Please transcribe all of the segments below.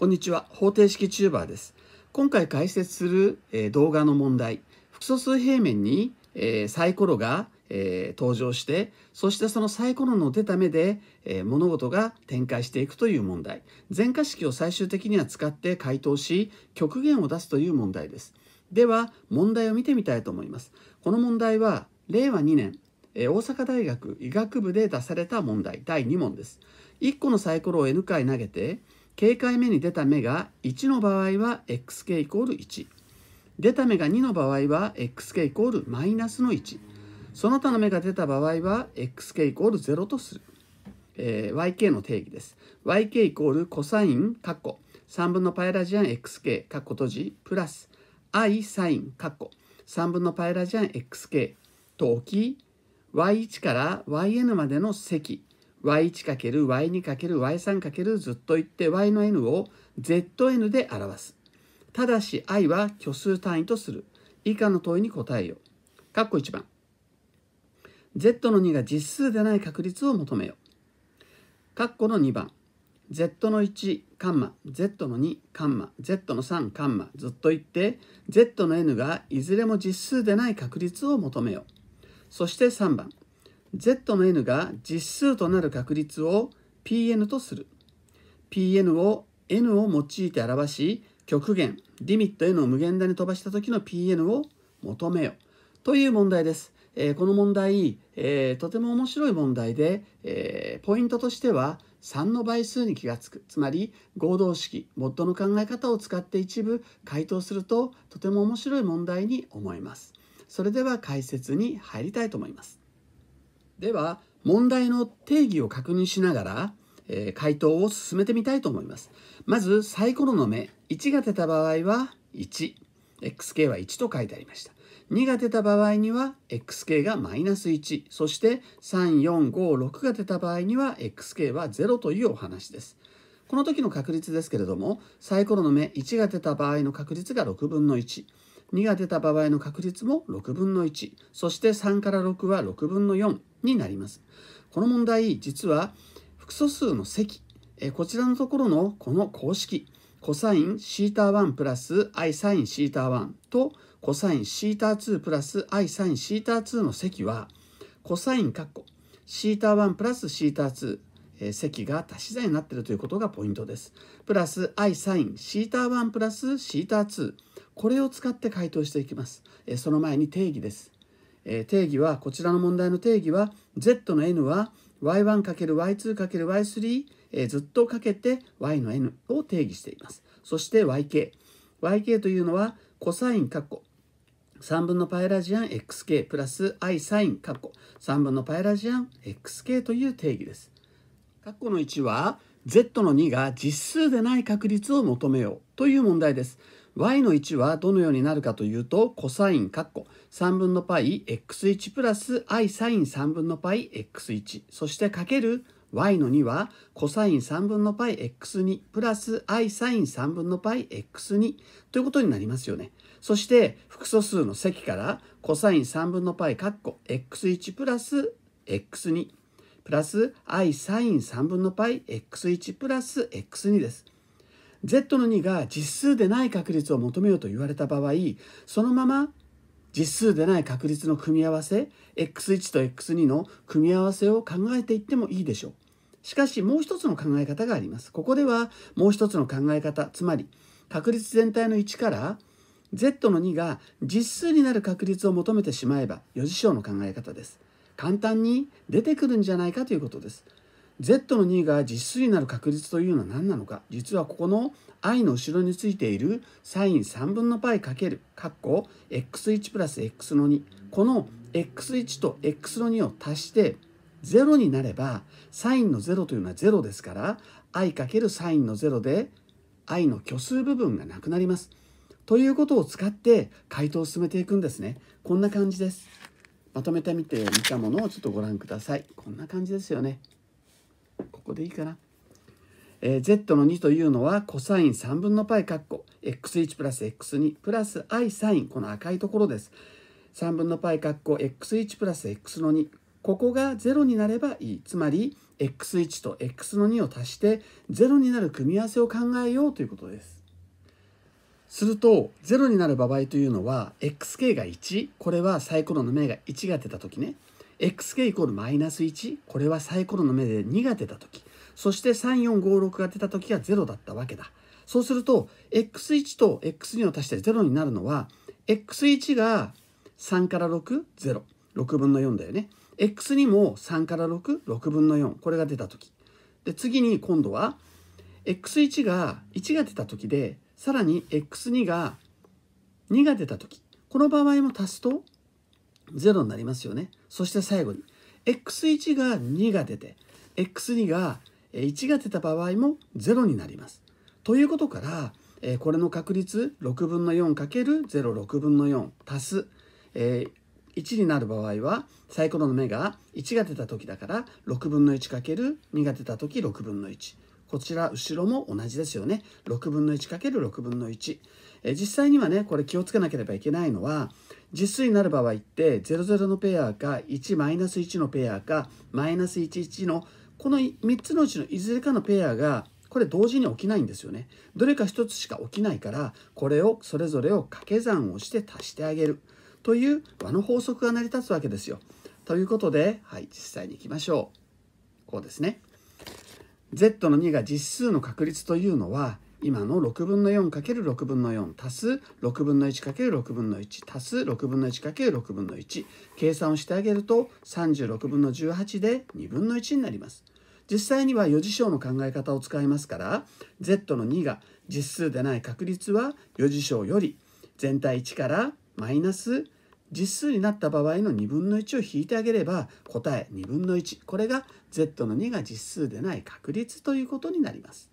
こんにちは方程式チューバーです今回解説する、えー、動画の問題複素数平面に、えー、サイコロが、えー、登場してそしてそのサイコロの出た目で、え物事が展開していくという問題全化式を最終的には使って解答し極限を出すという問題ですでは問題を見てみたいと思いますこの問題は令和2年大阪大学医学部で出された問題第2問です1個のサイコロを N 回投げて警戒目に出た目が1の場合は xk イコール1出た目が2の場合は xk イコールマイナスの1その他の目が出た場合は xk イコール0とする、えー、yk の定義です yk イコールコサインカッコ3分のパイラジアン xk カッコ閉じプラス i サインカッコ3分のパイラジアン xk と置き y1 から yn までの積 y1×y2×y3× ずっと言って y の n を zn で表す。ただし i は虚数単位とする。以下の問いに答えよ。括弧1番。z の2が実数でない確率を求めよ。括弧の2番。z の1カンマ z の2カンマ z の3カンマずっと言って z の n がいずれも実数でない確率を求めよ。そして3番。Z の n が実数となる確率を Pn とする。Pn を n を用いて表し極限リミット n を無限大に飛ばした時の Pn を求めよという問題です。えー、この問題、えー、とても面白い問題で、えー、ポイントとしては3の倍数に気がつくつまり合同式モッドの考え方を使って一部回答するととても面白い問題に思います。それでは解説に入りたいと思います。では問題の定義を確認しながら、えー、回答を進めてみたいと思いますまずサイコロの目1が出た場合は 1xk は1と書いてありました2が出た場合には xk がマイナス1そして3456が出た場合には xk は0というお話ですこの時の確率ですけれどもサイコロの目1が出た場合の確率が6分の1 2が出た場合の確率も6分の1そして3から6は6分の4になりますこの問題実は複素数の積えこちらのところのこの公式コサインシータ θ1 プラス i サインシータ θ1 とコサインシータ θ2 プラス i サインシータ θ2 の積はコサイン括弧 θ1 プラスシーター2積が足し算になっているということがポイントです。プラス i サインシータ θ1 プラスシータ θ2 これを使って回答していきます。えその前に定義です。え定義は、こちらの問題の定義は、z の n は y1×y2×y3、えずっとかけて y の n を定義しています。そして yk。yk というのは、コサイン括弧3分のパイラジアン xk プラス i サイン括弧3分のパイラジアン xk という定義です。括弧の1は z の2が実数でない確率を求めようという問題です。y の1はどのようになるかというと、コサイン括弧3分の πx1 プラス i サイン3分の πx1 そしてかける y の2はコサイン3分の πx2 プラス i サイン3分の πx2 ということになりますよね。そして複素数の積からコサイン3分の π 括弧 x1 プラス x2 プラス i サイン3分の π x1 プラス x2 です。Z の2が実数でない確率を求めようと言われた場合そのまま実数でない確率の組み合わせ x1 と x2 の組み合わせを考えていってもいいでしょう。しかしもう一つの考え方があります。ここではもう一つの考え方つまり確率全体の1から z の2が実数になる確率を求めてしまえば余事象の考え方です。簡単に出てくるんじゃないかということです。Z の2が実数になる確率というのは何なのか実はここの i の後ろについているサイン3分の π かけるかっこ x1 プラス x の2この x1 と x の2を足して0になればサインの0というのは0ですから i かける n の0で i の虚数部分がなくなります。ということを使って回答を進めていくんですね。こんな感じです。まとめてみてみたものをちょっとご覧ください。こんな感じですよね。ここでいいかな。えー、z の2というのは、コサイン3分の π カッ x1 プラス x2 プラス i サイン、この赤いところです。3分の π カッ x1 プラス x の2、ここが0になればいい。つまり、x1 と x の2を足して、0になる組み合わせを考えようということです。すると、0になる場合というのは、xk が1、これはサイコロの目が1が出た時ね。xk イコールマイナス1これはサイコロの目で2が出た時そして3456が出た時は0だったわけだそうすると x1 と x2 を足して0になるのは x1 が3から606分の4だよね x2 も3から66分の4これが出た時で次に今度は x1 が1が出た時でさらに x2 が2が出た時この場合も足すと0になりますよね。そして最後に x1 が2が出て x2 が1が出た場合も0になります。ということからこれの確率6分の 4×06 分の4足す1になる場合はサイコロの目が1が出た時だから6分の 1×2 が出た時6分の1。こちら後ろも同じですよね。6分の 1×6 分の1。実際にはねこれ気をつけなければいけないのは実数になる場合って00のペアか1マイナス1のペアかマイナス11のこの3つのうちのいずれかのペアがこれ同時に起きないんですよね。どれか1つしか起きないからこれをそれぞれを掛け算をして足してあげるという和の法則が成り立つわけですよ。ということで、はい、実際にいきましょう。こうですね。z の2が実数の確率というのは今の6分の 4×6 分の4足す6分の 1×6 分の1足す6分の 1×6 分の1計算をしてあげると36分の18で2分の1になります。実際には余事象の考え方を使いますから z の2が実数でない確率は余事象より全体1からマイナス実数になった場合の2分の1を引いてあげれば答え2分の1これが z の2が実数でない確率ということになります。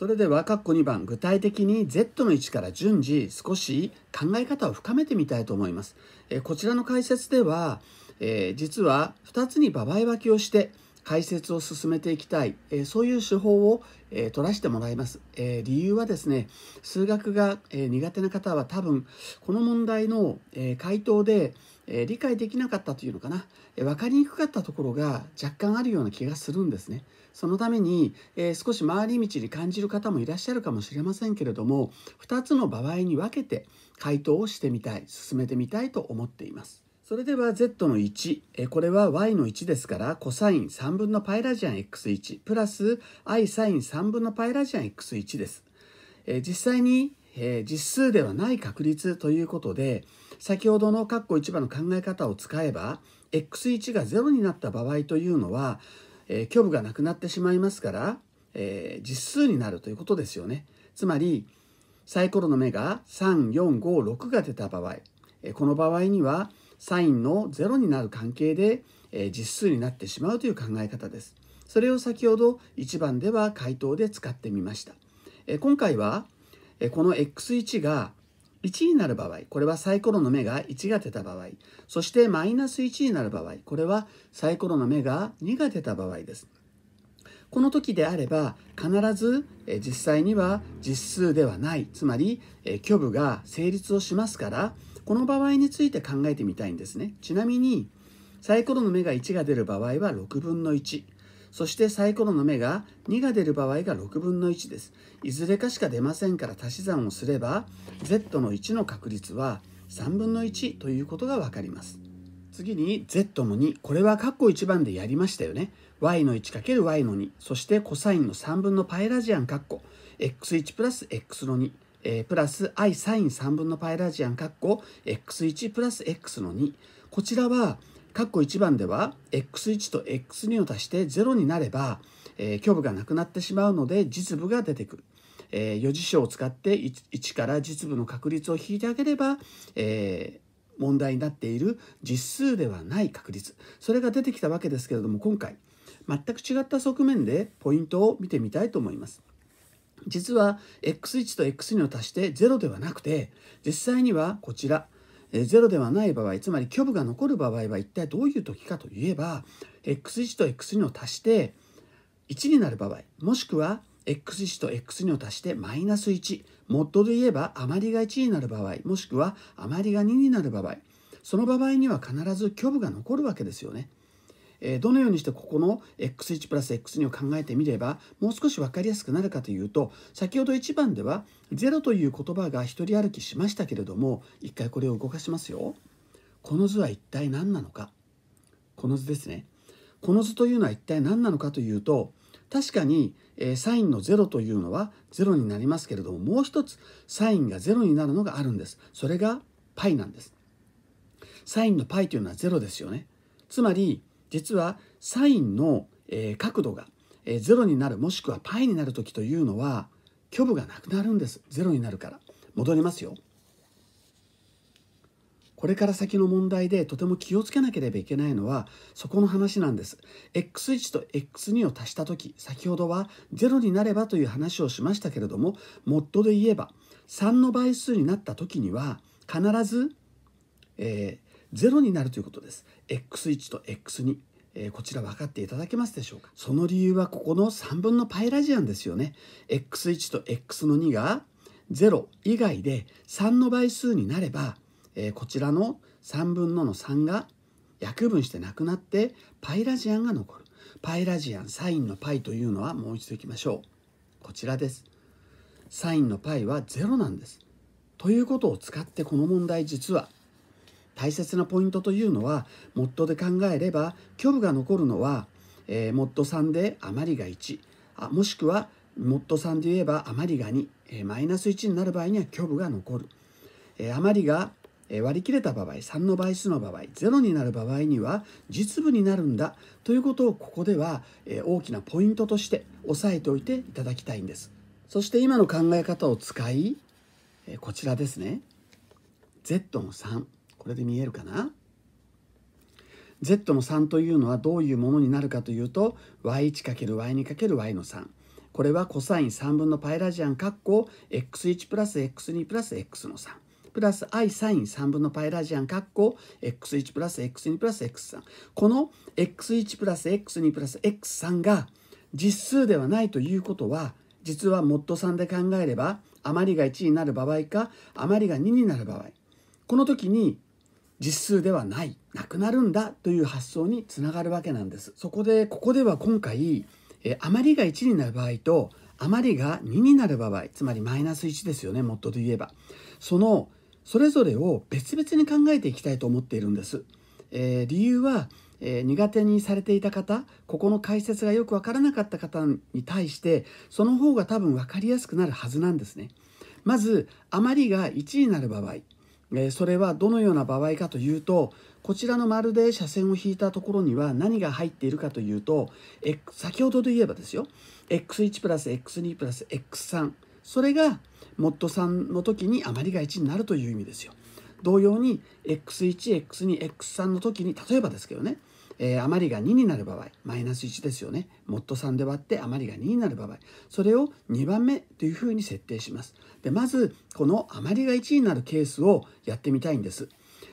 それでは括弧2番具体的に Z の位置から順次少し考え方を深めてみたいと思います。えこちらの解説では、えー、実は2つに場合分けをして解説を進めていきたい、えそういう手法を、え取らせてもらいます、え理由はですね数学が、え苦手な方は多分この問題の、え回答で、え理解できなかったというのかな、え分かりにくかったところが若干あるような気がするんですね。そのために、え少し回り道に感じる方もいらっしゃるかもしれませんけれども2つの場合に分けて回答をしてみたい進めてみたいと思っています。それでは z の1、えこれは y の1ですから、コサイン3分のパイラジアン x1 プラス i サイン3分のパイラジアン x1 です。え実際に、え実数ではない確率ということで、先ほどの括弧1番の考え方を使えば x1 が0になった場合というのは、えー、虚無がなくなってしまいますから、えー、実数になるということですよね。つまりサイコロの目が3456が出た場合、えー、この場合にはサインの0になる関係で、えー、実数になってしまうという考え方です。それを先ほど1番では回答で使ってみました。え今回は、えこの x1 が1になる場合、これはサイコロの目が1が出た場合、そしてマイナス1になる場合、これはサイコロの目が2が出た場合です。この時であれば必ず実際には実数ではないつまり虚部が成立をしますからこの場合について考えてみたいんですねちなみにサイコロの目が1が出る場合は6分の1そしてサイコロの目が2が出る場合が6分の1です。いずれかしか出ませんから足し算をすれば Z の1の確率は3分の1ということがわかります。次に Z も2これは括弧1番でやりましたよね。y の 1×y の2そしてコサインの3分のパイラジアン括弧 x1 プラス x の2えー、プラス i サイン3分のパイラジアン括弧 x1 プラス x の2こちらは括弧1番では x1 と x2 を足して0になれば、えー、虚部がなくなってしまうので実部が出てくる。えー、余事象を使って 1, 1から実部の確率を引いてあげれば、えー、問題になっている実数ではない確率それが出てきたわけですけれども今回全く違った側面でポイントを見てみたいと思います。実は x1 と x2 を足して0ではなくて実際にはこちらえ0ではない場合つまり虚部が残る場合は一体どういう時かといえば x1 と x2 を足して1になる場合もしくは x1 と x2 を足してマイナス1モッドで言えば余りが1になる場合もしくは余りが2になる場合その場合には必ず虚部が残るわけですよね。えどのようにしてここの x1 プラス x2 を考えてみればもう少し分かりやすくなるかというと先ほど1番では0という言葉が一人歩きしましたけれども一回これを動かしますよ。この図は一体何なのかこの図ですね。この図というのは一体何なのかというと確かに、えサインの0というのは0になりますけれどももう一つサインが0になるのがあるんです。それが π なんです。サインの π というのは0ですよね。つまり実はサインの、え角度が、えー、0になるもしくは π になる時というのは虚部がなくなるんですロになるから戻りますよこれから先の問題でとても気をつけなければいけないのはそこの話なんです。x1 と x2 を足した時先ほどは0になればという話をしましたけれどもモッドで言えば3の倍数になった時には必ず、えー、0になるということです。x1 と x2 えこちら分かっていただけますでしょうかその理由はここの3分のパイラジアンですよね x1 と x の2が0以外で3の倍数になれば、えこちらの3分のの3が約分してなくなってパイラジアンが残るパイラジアンサインの π というのはもう一度いきましょうこちらですサインの π は0なんですということを使ってこの問題実は大切なポイントというのはモッドで考えれば虚無が残るのは、えー、モッド3で余りが1あもしくはモッド3で言えば余りが2、えー、マイナス1になる場合には虚無が残る、えー、余りが割り切れた場合3の倍数の場合0になる場合には実部になるんだということをここでは大きなポイントとして押さえておいていただきたいんですそして今の考え方を使いこちらですね Z の3これで見えるかな Z の3というのはどういうものになるかというと y1×y2×y の3これはコサイン3分のパイラジアン括弧 x1 プラス x2 プラス x の3プラス i サイン3分のパイラジアン括弧 x1 プラス x2 プラス x3 この x1 プラス x2 プラス x3 が実数ではないということは実はモッド3で考えれば余りが1になる場合か余りが2になる場合この時に実数ではないなくなるんだという発想につながるわけなんですそこでここでは今回、え余りが1になる場合と余りが2になる場合つまりマイナス1ですよねもっとで言えばそのそれぞれを別々に考えていきたいと思っているんです、えー、理由は、えー、苦手にされていた方ここの解説がよく分からなかった方に対してその方が多分分かりやすくなるはずなんですねまず余りが1になる場合えそれはどのような場合かというとこちらの丸で斜線を引いたところには何が入っているかというと、先ほどで言えばですよ x1 プラス x2 プラス x3 それがモッド3の時に余りが1になるという意味ですよ。同様に x1、x2、x3 の時に例えばですけどねえー、余りが2になる場合マイナス1ですよねもっと3で割って余りが2になる場合それを2番目というふうに設定しますでまずこの余りが1になるケースをやってみたいんです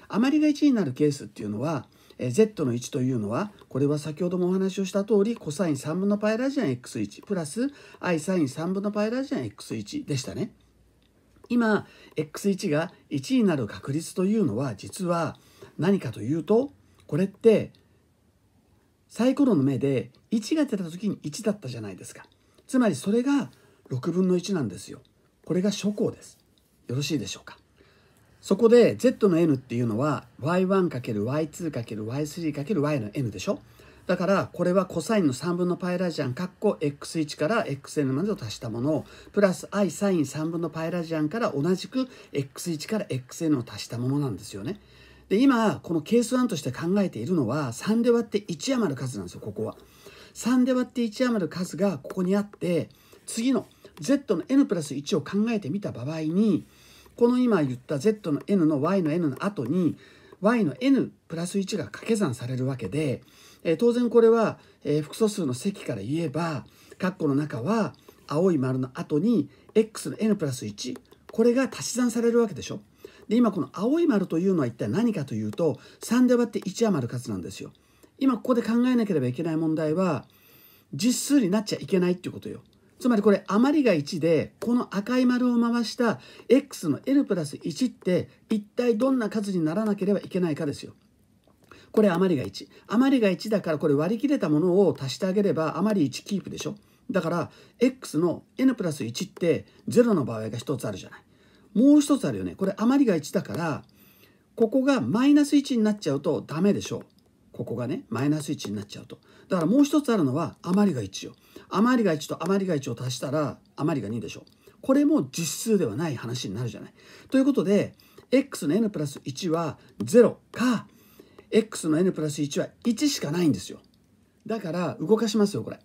余りが1になるケースっていうのはえ Z の1というのはこれは先ほどもお話をした通り cos 3分のパイラジアン x1 プラス isin3 分のパイラジアン x1 でしたね今 x1 が1になる確率というのは実は何かというとこれってサイコロの目で1が出た時に1だったじゃないですかつまりそれが6分の1なんですよこれが初項ですよろしいでしょうかそこで z の n っていうのは y1×y2×y3×y の n でしょだからこれはコサインの3分のパイラジアンかっこ x1 から xn までを足したものをプラス i サイン3分のパイラジアンから同じく x1 から xn を足したものなんですよね。で今この係数案として考えているのは3で割って1余る数なんですよここは。3で割って1余る数がここにあって次の z の n プラス1を考えてみた場合にこの今言った z の n の y の n の後に y の n プラス1が掛け算されるわけで、えー、当然これは、えー、複素数の積から言えば括弧の中は青い丸の後に x の n プラス1これが足し算されるわけでしょ。で今この青い丸というのは一体何かというと3で割って1余る数なんですよ。今ここで考えなければいけない問題は実数になっちゃいけないっていうことよ。つまりこれ余りが1でこの赤い丸を回した x の n プラス1って一体どんな数にならなければいけないかですよ。これ余りが1。余りが1だからこれ割り切れたものを足してあげれば余り1キープでしょ。だから x の n プラス1って0の場合が1つあるじゃない。もう一つあるよねこれ余りが1だからここがマイナス1になっちゃうとダメでしょうここがねマイナス1になっちゃうとだからもう一つあるのは余りが1よ余りが1と余りが1を足したら余りが2でしょこれも実数ではない話になるじゃないということで x の n プラス1は0か x の n プラス1は1しかないんですよだから動かしますよこれ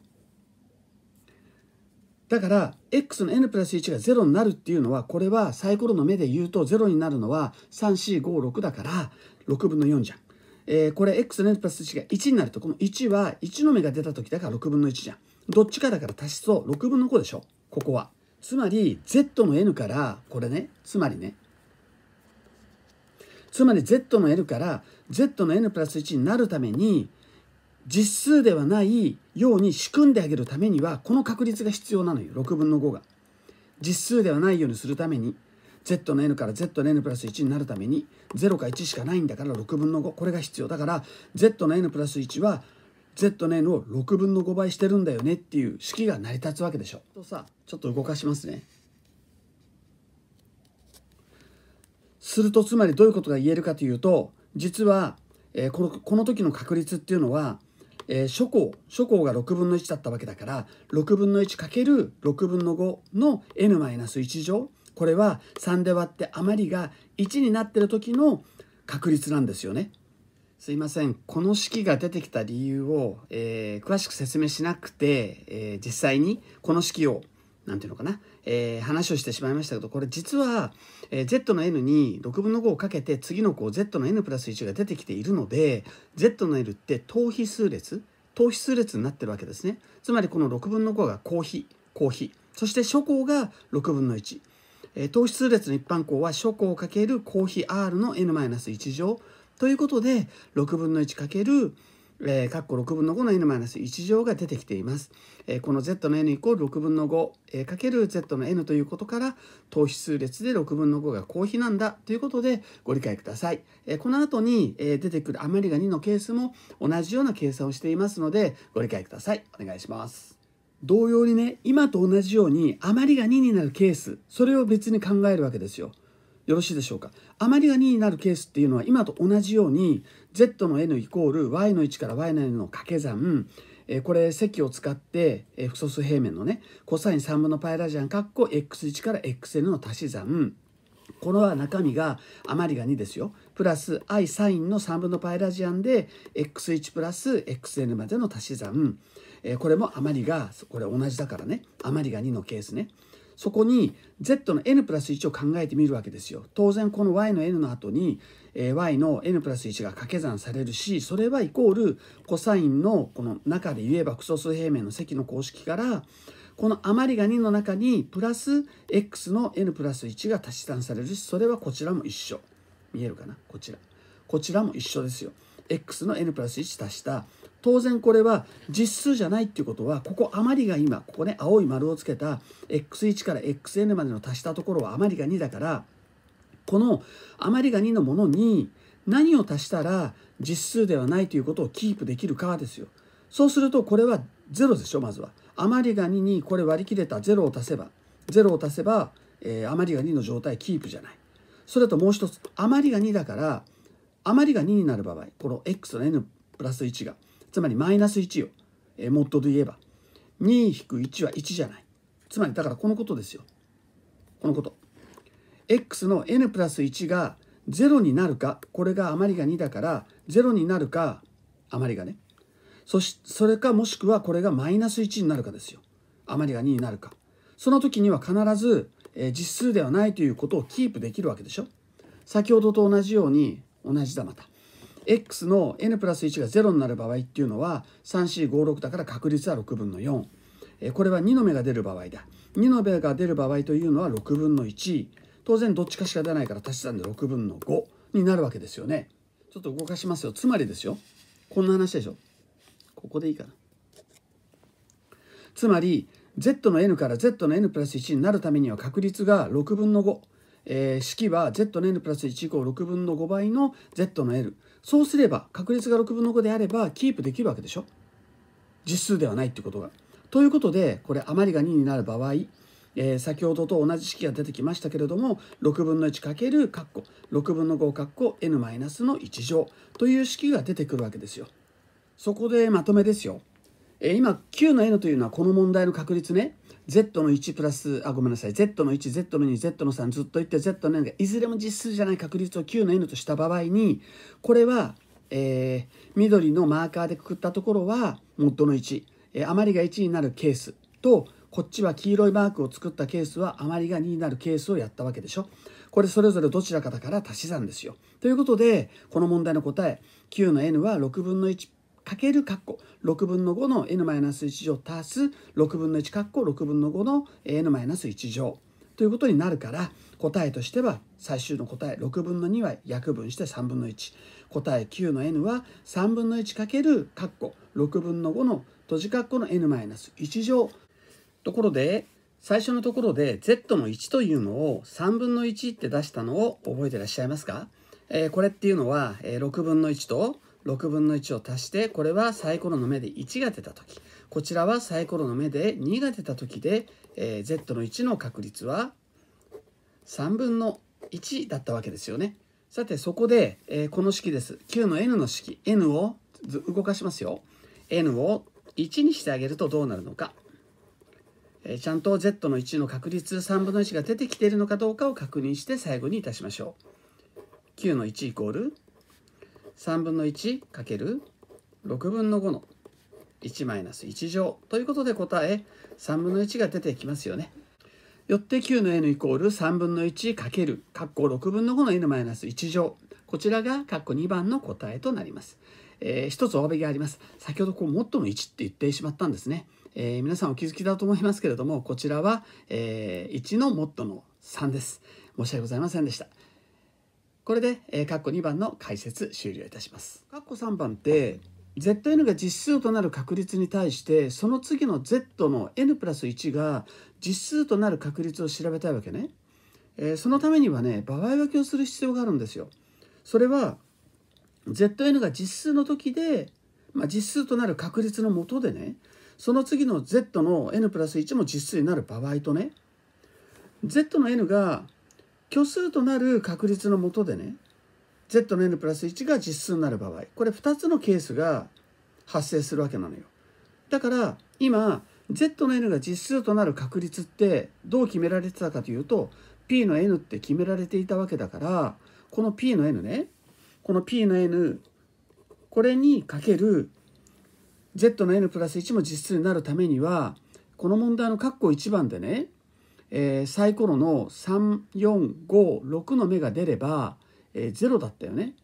だから x の n プラス1が0になるっていうのはこれはサイコロの目で言うと0になるのは3456だから6分の4じゃん。えー、これ x の n プラス1が1になるとこの1は1の目が出た時だから6分の1じゃん。どっちかだから足しそう6分の5でしょここは。つまり z の n からこれねつまりねつまり z の n から z の n プラス1になるために実数ではないように仕組んであげるためにはこの確率が必要なのよ6分の5が。実数ではないようにするために z の n から z の n プラス1になるために0か1しかないんだから6分の5これが必要だから z の n プラス1は z の n を6分の5倍してるんだよねっていう式が成り立つわけでしょ。とさちょっと動かしますね。するとつまりどういうことが言えるかというと実は、えー、このこの時の確率っていうのはえー、諸項諸項が6分の1だったわけだから6分の 1×6 分の5の n-1 乗これは3で割って余りが1になってる時の確率なんですよね。すいませんこの式が出てきた理由を、えー、詳しく説明しなくて、えー、実際にこの式をんていうのかな、えー、話をしてしまいましたけどこれ実は、えー、z の n に6分の5をかけて次の項 z の n プラス1が出てきているので z の n って等比数列等比数列になってるわけですねつまりこの6分の5が公比公比そして初項が6分の1、えー、等比数列の一般項は初項かける公比 r の n-1 乗ということで6分の1かけるえー、括弧6分の5の n マイナス1乗が出てきています。えー、この z の n イコール6分の5、えー、かける z の n ということから、等比数列で6分の5が公比なんだということでご理解ください。えー、この後に、えー、出てくる余りが2のケースも同じような計算をしていますので、ご理解ください。お願いします。同様にね、今と同じように余りが2になるケース、それを別に考えるわけですよ。よろしいでしょうか余りが2になるケースっていうのは今と同じように z の n イコール y の1から y の n の掛け算えこれ積を使って、え複素数平面のねコサイン3分のパイラジアンかっこ x1 から xn の足し算この中身が余りが2ですよプラス i サインの3分のパイラジアンで x1 プラス xn までの足し算、えこれも余りがこれ同じだからね余りが2のケースね。そこに Z の n プラス1を考えてみるわけですよ。当然この y の n の後に、え y の n プラス1が掛け算されるしそれはイコールコサインのこの中で言えば複素数平面の積の公式からこの余りが2の中にプラス x の n プラス1が足し算されるしそれはこちらも一緒見えるかなこちらこちらも一緒ですよ x の n プラス1足した当然これは実数じゃないっていうことはここ余りが今ここね青い丸をつけた x1 から xn までの足したところは余りが2だからこの余りが2のものに何を足したら実数ではないということをキープできるかですよ。そうするとこれは0でしょまずは。余りが2にこれ割り切れた0を足せば0を足せば、えー、余りが2の状態キープじゃない。それともう一つ余りが2だから余りが2になる場合この x の n プラス1がつまりマイナス1よ、えー、モッドで言えば2-1は1じゃないつまりだからこのことですよこのこと x の n プラス1が0になるかこれが余りが2だから0になるか余りがねそしそれかもしくはこれがマイナス1になるかですよ余りが2になるかその時には必ず、えー、実数ではないということをキープできるわけでしょ先ほどと同じように同じだまた x の n プラス1が0になる場合っていうのは3456だから確率は6分の4。これは2の目が出る場合だ。2の目が出る場合というのは6分の1。当然どっちかしか出ないから足し算で6分の5になるわけですよね。ちょっと動かしますよ。つまりですよ。こんな話でしょ。ここでいいかな。つまり z の n から z の n プラス1になるためには確率が6分の5。えー、式は z の n プラス1イコール6分の5倍の z の n そうすれば確率が6分の5であればキープできるわけでしょ実数ではないってことが。ということでこれ余りが2になる場合、えー、先ほどと同じ式が出てきましたけれども6分の1かける括弧6分の5 × n マイナスの1乗という式が出てくるわけですよ。そこでまとめですよ。え今 Q の N というのはこの問題の確率ね Z の1プラスあごめんなさい Z の 1Z の 2Z の3ずっと言って Z の N がいずれも実数じゃない確率を Q の N とした場合にこれは、えー、緑のマーカーでくくったところは元の1、えー、余りが1になるケースとこっちは黄色いマークを作ったケースは余りが2になるケースをやったわけでしょ。これそれぞれどちらかだから足し算ですよ。ということでこの問題の答え Q の N は6分の1かける括弧6分の5の n-1 乗足す6分の1括弧6分の5の n-1 乗ということになるから答えとしては最終の答え6分の2は約分して3分の1答え9の n は3分の1かける括弧6分の5の閉じ括弧の n-1 乗ところで最初のところで z の1というのを3分の1って出したのを覚えてらっしゃいますか、えー、これっていうのは、えー、6分の1と6分の1を足して、これはサイコロの目で1が出た時、こちらはサイコロの目で2が出た時で、えー、z の1の確率は3分の1だったわけですよね。さて、そこで、えー、この式です。9の n の式、n を動かしますよ。n を1にしてあげるとどうなるのか。えー、ちゃんと z の1の確率3分の1が出てきているのかどうかを確認して最後にいたしましょう。9の1イコール3分の1る6分の5の1マイナス1乗ということで答え3分の1が出てきますよね。よって9の n イコール3分の 1× 括弧6分の5の n マイナス1乗こちらが括弧2番の答えとなります。えー、一つお詫びがあります。先ほどこう、もっとの1って言ってしまったんですね。えー、皆さんお気づきだと思いますけれども、こちらは、えー、1のもっとの3です。申し訳ございませんでした。これで、えー、括弧2番の解説終了いたします。括弧3番って z n が実数となる確率に対してその次の z の n プラス1が実数となる確率を調べたいわけね、えー、そのためにはね場合分けをする必要があるんですよそれは zn が実数の時で、まあ、実数となる確率のもとでねその次の z の n プラス1も実数になる場合とね z の n が虚数となる確率のもとでね z の n プラス1が実数になる場合これ2つのケースが発生するわけなのよ。だから今 z の n が実数となる確率ってどう決められてたかというと p の n って決められていたわけだからこの p の n ねこの p の n これにかける z の n プラス1も実数になるためにはこの問題の括弧1番でねえー、サイコロの3456の目が出れば、えー、0だったよね、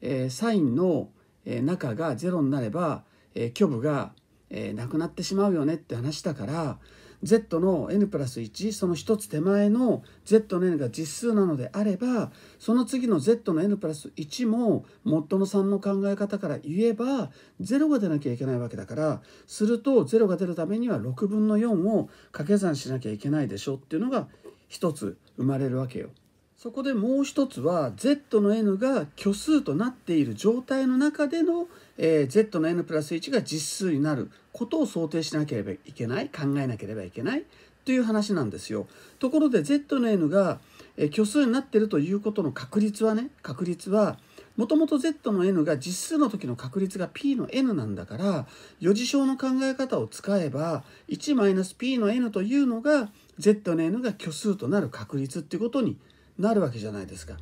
えー、サインの、えー、中が0になれば、えー、虚部が、えー、なくなってしまうよねって話だから Z の n プラス1その1つ手前の Z の n が実数なのであればその次の Z の n プラス1も元の3の考え方から言えば0が出なきゃいけないわけだからすると0が出るためには6分の4を掛け算しなきゃいけないでしょっていうのが1つ生まれるわけよ。そこでもう一つは Z の n が虚数となっている状態の中での、えー、Z の n プラス1が実数になることを想定しなければいけない考えなければいけないという話なんですよ。ところで Z の n が、えー、虚数になっているということの確率はね確率はもともと Z の n が実数の時の確率が p の n なんだから余事象の考え方を使えば 1-p の n というのが Z の n が虚数となる確率っていうことになります。なるわけじゃないですか。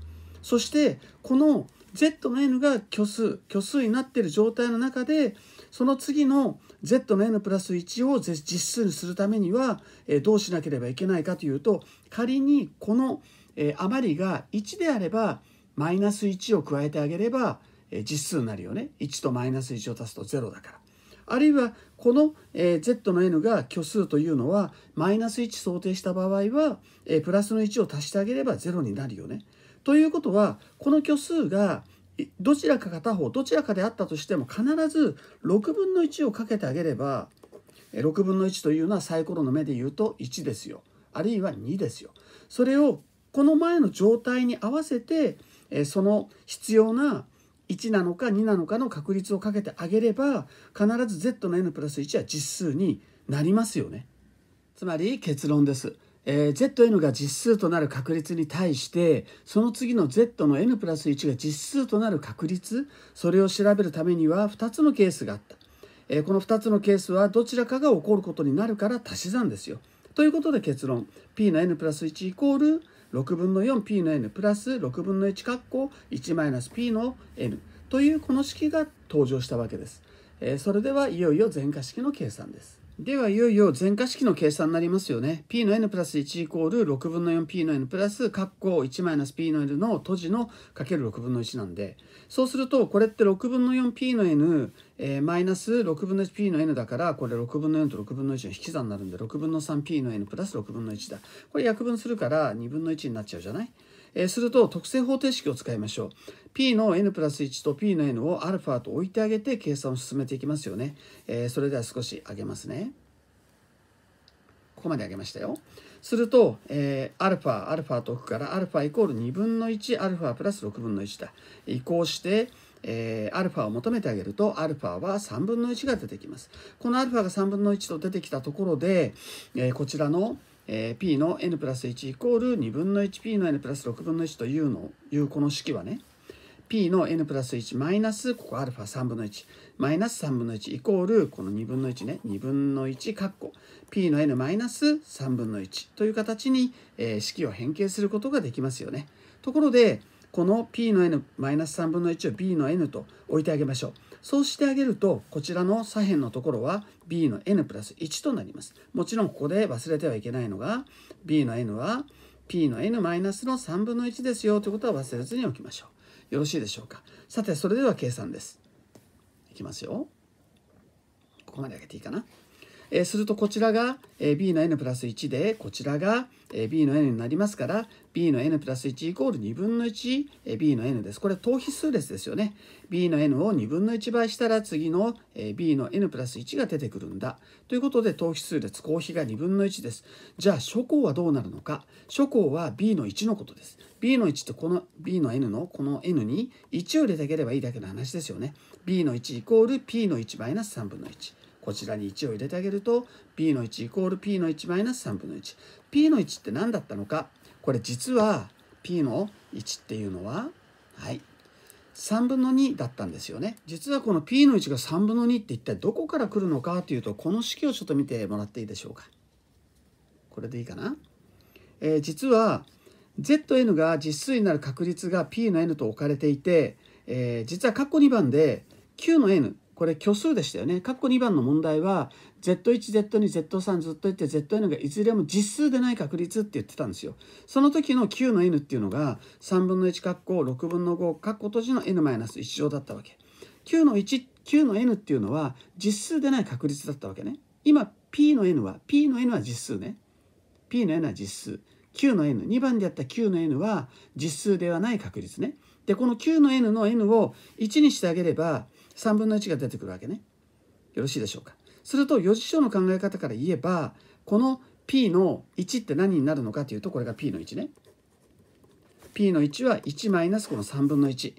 そしてこの Z の n が虚数虚数になっている状態の中でその次の Z の n プラス1を実数にするためにはどうしなければいけないかというと仮にこの余りが1であればマイナス1を加えてあげれば実数になるよね1とマイナス1を足すと0だから。あるいはこの、え Z の n が虚数というのはマイナス1想定した場合は、えプラスの1を足してあげれば0になるよね。ということはこの虚数がどちらか片方どちらかであったとしても必ず6分の1をかけてあげれば6分の1というのはサイコロの目で言うと1ですよあるいは2ですよ。それをこの前の状態に合わせてその必要な1なのか2なのかの確率をかけてあげれば必ず z の n プラス1は実数になりますよね。つまり結論です。えー、zn が実数となる確率に対してその次の z の n プラス1が実数となる確率それを調べるためには2つのケースがあった、えー、この2つのケースはどちらかが起こることになるから足し算ですよということで結論 p の n プラス1イコール6分の 4p の n プラス6分の1括弧 1-p の n というこの式が登場したわけです。それではいよいよ全化式の計算です。ではいよいよ全化式の計算になりますよね。p の n プラス1イコール6分の 4p の n プラス括弧1マイナス p の n の閉じのかける6分の1なんでそうするとこれって6分の 4p の n マイナス6分の 1p の n だからこれ6分の4と6分の1の引き算になるんで6分の 3p の n プラス6分の1だこれ約分するから2分の1になっちゃうじゃない、えすると特性方程式を使いましょう、P の n プラス1と P の n を α と置いてあげて計算を進めていきますよね。えー、それでは少し上げますね。ここまで上げましたよ。すると、えー、アルファ、アルファと置くから、アルファイコール2分の1、アルファプラス6分の1だ。移行して、えー、アルファを求めてあげると、アルファは3分の1が出てきます。このアルファが3分の1と出てきたところで、えー、こちらの、え P の n プラス1イコール2分の 1P の n プラス6分の1というの、いうこの式はね、P の n プラス1マイナスここ α3 分の1マイナス3分の1イコールこの2分の1ね2分の1括弧 P の n マイナス3分の1という形に、えー、式を変形することができますよね。ところでこの P の n マイナス3分の1を B の n と置いてあげましょう。そうしてあげるとこちらの左辺のところは B の n プラス1となります。もちろんここで忘れてはいけないのが B の n は P の n マイナスの3分の1ですよということは忘れずに置きましょう。よろしいでしょうかさてそれでは計算ですいきますよここまで上げていいかなえするとこちらが、え b の n プラス1でこちらが、え b の n になりますから b の n プラス1イコール2分の 1b の n です。これ等比数列ですよね。b の n を2分の1倍したら次の、え b の n プラス1が出てくるんだ。ということで等比数列公比が2分の1です。じゃあ初項はどうなるのか。初項は b の1のことです。b の1ってこの b の n のこの n に1を入れてあげればいいだけの話ですよね。b の1イコール p の1マイナス3分の1。こちらに1を入れてあげると p の1イコール p の1マイナス3分の 1p の1って何だったのかこれ実は p の1っていうのははい3分の2だったんですよね実はこの p の1が3分の2って一体どこから来るのかというとこの式をちょっと見てもらっていいでしょうかこれでいいかな、えー、実は zn が実数になる確率が p の n と置かれていて、えー、実は括弧2番で q の n これ虚数でしたよね。括弧2番の問題は Z1、Z2、Z3 ずっと言って ZN がいずれも実数でない確率って言ってたんですよ。その時の Q の N っていうのが3分の1括弧6分の5括弧閉じの N-1 乗だったわけ。Q の1、Q の N っていうのは実数でない確率だったわけね。今 P の N は、P の N は実数ね。P の N は実数。Q の N、2番でやった Q の N は実数ではない確率ね。で、この Q の N の N を1にしてあげれば、3分の1が出てくるわけね。よろしいでしょうか。すると四次章の考え方から言えばこの P の1って何になるのかというとこれが P の1ね。P の1は1マイナスこの3分の1、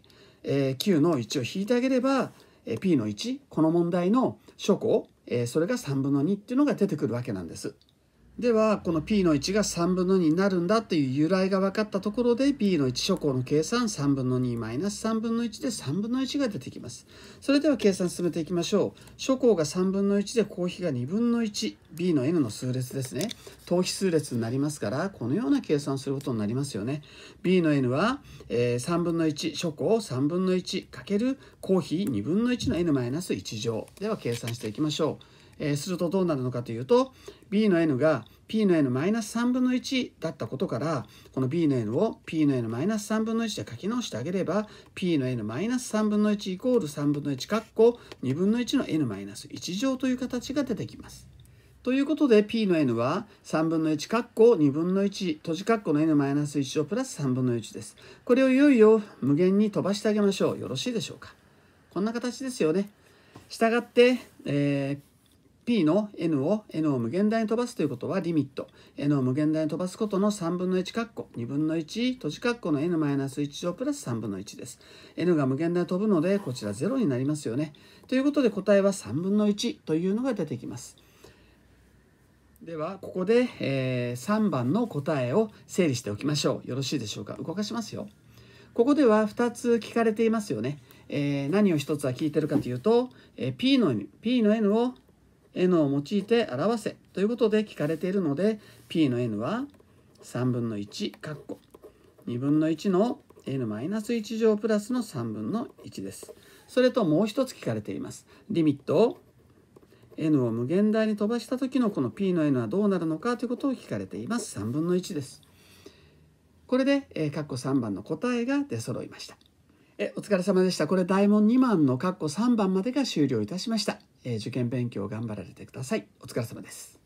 えー、9の1を引いてあげれば、えー、P の1この問題の初項、えー、それが3分の2っていうのが出てくるわけなんです。ではこの P の1が3分の2になるんだという由来が分かったところで P の1諸項の計算3分の2マイナス3分の1で3分の1が出てきます。それでは計算進めていきましょう。初項が3分の1で公比が2分の 1B の n の数列ですね。等比数列になりますからこのような計算をすることになりますよね。B の n は、え3分の1初項3分の 1× 公比2分の1の n マイナス1乗では計算していきましょう。えー、するとどうなるのかというと b の n が p の n マイナス3分の1だったことからこの b の n を p の n マイナス3分の1で書き直してあげれば p の n マイナス3分の1イコール3分の1括弧こ2分の1の n マイナス1乗という形が出てきます。ということで p の n は3分の1括弧2分の1閉じ括弧の n マイナス1乗プラス3分の1です。これをいよいよ無限に飛ばしてあげましょう。よろしいでしょうか。こんな形ですよね。したがって、えー P の N を N を無限大に飛ばすということはリミット N を無限大に飛ばすことの3分の1括弧2分の1閉じ括弧の N-1 乗プラス3分の1です N が無限大に飛ぶのでこちら0になりますよねということで答えは3分の1というのが出てきますではここで、え3番の答えを整理しておきましょうよろしいでしょうか動かしますよここでは2つ聞かれていますよね、え何を1つは聞いてるかというと、え P, の P の N を n を用いて表せということで聞かれているので p の n は3分の1かっこ2分の1の n-1 マイナス乗プラスの3分の1です。それともう一つ聞かれています。リミットを n を無限大に飛ばした時のこの p の n はどうなるのかということを聞かれています。3分の1です。これで、えー、括弧3番の答えが出揃いました。えお疲れ様でした。これ大問2番の括弧3番までが終了いたしました。え受験勉強頑張られてくださいお疲れ様です